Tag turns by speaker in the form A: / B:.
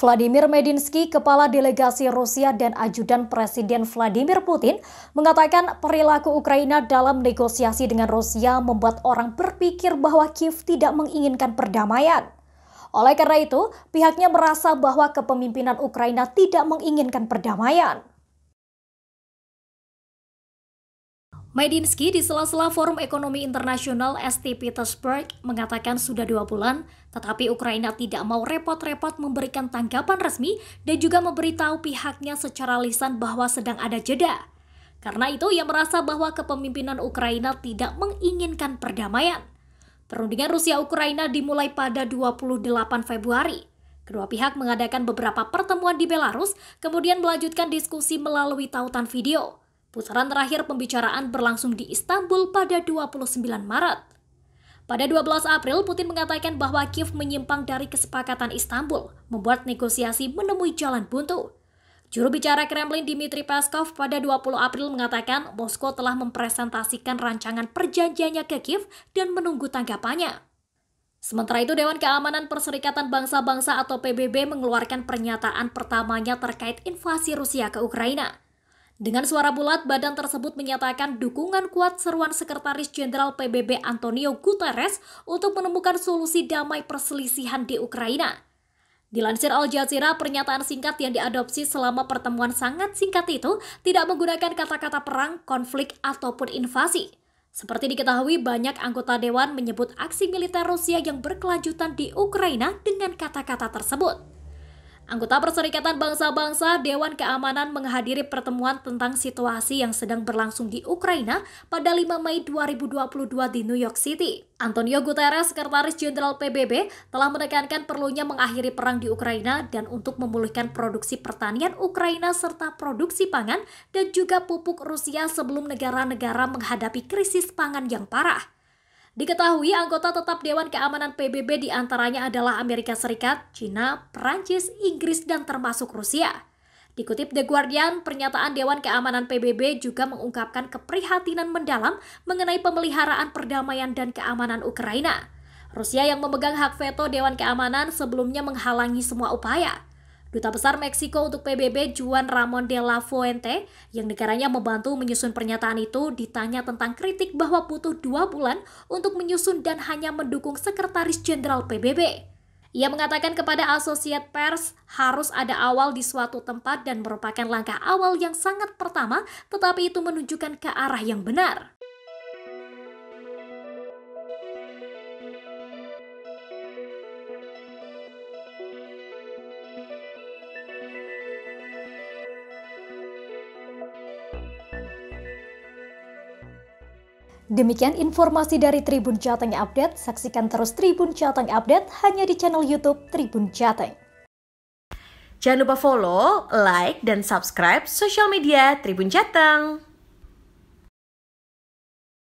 A: Vladimir Medinsky, kepala delegasi Rusia dan ajudan Presiden Vladimir Putin, mengatakan perilaku Ukraina dalam negosiasi dengan Rusia membuat orang berpikir bahwa Kiev tidak menginginkan perdamaian. Oleh karena itu, pihaknya merasa bahwa kepemimpinan Ukraina tidak menginginkan perdamaian. Medinsky di sela-sela Forum Ekonomi Internasional ST Petersburg mengatakan sudah dua bulan, tetapi Ukraina tidak mau repot-repot memberikan tanggapan resmi dan juga memberitahu pihaknya secara lisan bahwa sedang ada jeda. Karena itu ia merasa bahwa kepemimpinan Ukraina tidak menginginkan perdamaian. Perundingan Rusia-Ukraina dimulai pada 28 Februari. Kedua pihak mengadakan beberapa pertemuan di Belarus, kemudian melanjutkan diskusi melalui tautan video. Putaran terakhir pembicaraan berlangsung di Istanbul pada 29 Maret. Pada 12 April, Putin mengatakan bahwa Kiev menyimpang dari kesepakatan Istanbul, membuat negosiasi menemui jalan buntu. Juru bicara Kremlin Dmitry Peskov pada 20 April mengatakan Moskow telah mempresentasikan rancangan perjanjiannya ke Kiev dan menunggu tanggapannya. Sementara itu, Dewan Keamanan Perserikatan Bangsa-Bangsa atau PBB mengeluarkan pernyataan pertamanya terkait invasi Rusia ke Ukraina. Dengan suara bulat, badan tersebut menyatakan dukungan kuat seruan Sekretaris Jenderal PBB Antonio Guterres untuk menemukan solusi damai perselisihan di Ukraina. Dilansir Al Jazeera, pernyataan singkat yang diadopsi selama pertemuan sangat singkat itu tidak menggunakan kata-kata perang, konflik, ataupun invasi. Seperti diketahui, banyak anggota dewan menyebut aksi militer Rusia yang berkelanjutan di Ukraina dengan kata-kata tersebut. Anggota Perserikatan Bangsa-Bangsa Dewan Keamanan menghadiri pertemuan tentang situasi yang sedang berlangsung di Ukraina pada 5 Mei 2022 di New York City. Antonio Guterres, Sekretaris Jenderal PBB, telah menekankan perlunya mengakhiri perang di Ukraina dan untuk memulihkan produksi pertanian Ukraina serta produksi pangan dan juga pupuk Rusia sebelum negara-negara menghadapi krisis pangan yang parah. Diketahui anggota tetap Dewan Keamanan PBB diantaranya adalah Amerika Serikat, China, Perancis, Inggris, dan termasuk Rusia. Dikutip The Guardian, pernyataan Dewan Keamanan PBB juga mengungkapkan keprihatinan mendalam mengenai pemeliharaan perdamaian dan keamanan Ukraina. Rusia yang memegang hak veto Dewan Keamanan sebelumnya menghalangi semua upaya. Duta Besar Meksiko untuk PBB Juan Ramon de la Fuente yang negaranya membantu menyusun pernyataan itu ditanya tentang kritik bahwa butuh dua bulan untuk menyusun dan hanya mendukung Sekretaris Jenderal PBB. Ia mengatakan kepada Associate Pers harus ada awal di suatu tempat dan merupakan langkah awal yang sangat pertama tetapi itu menunjukkan ke arah yang benar. Demikian informasi dari Tribun Jateng Update. Saksikan terus Tribun Jateng Update hanya di channel YouTube Tribun Jateng. Jangan lupa follow, like, dan subscribe sosial media Tribun Jateng.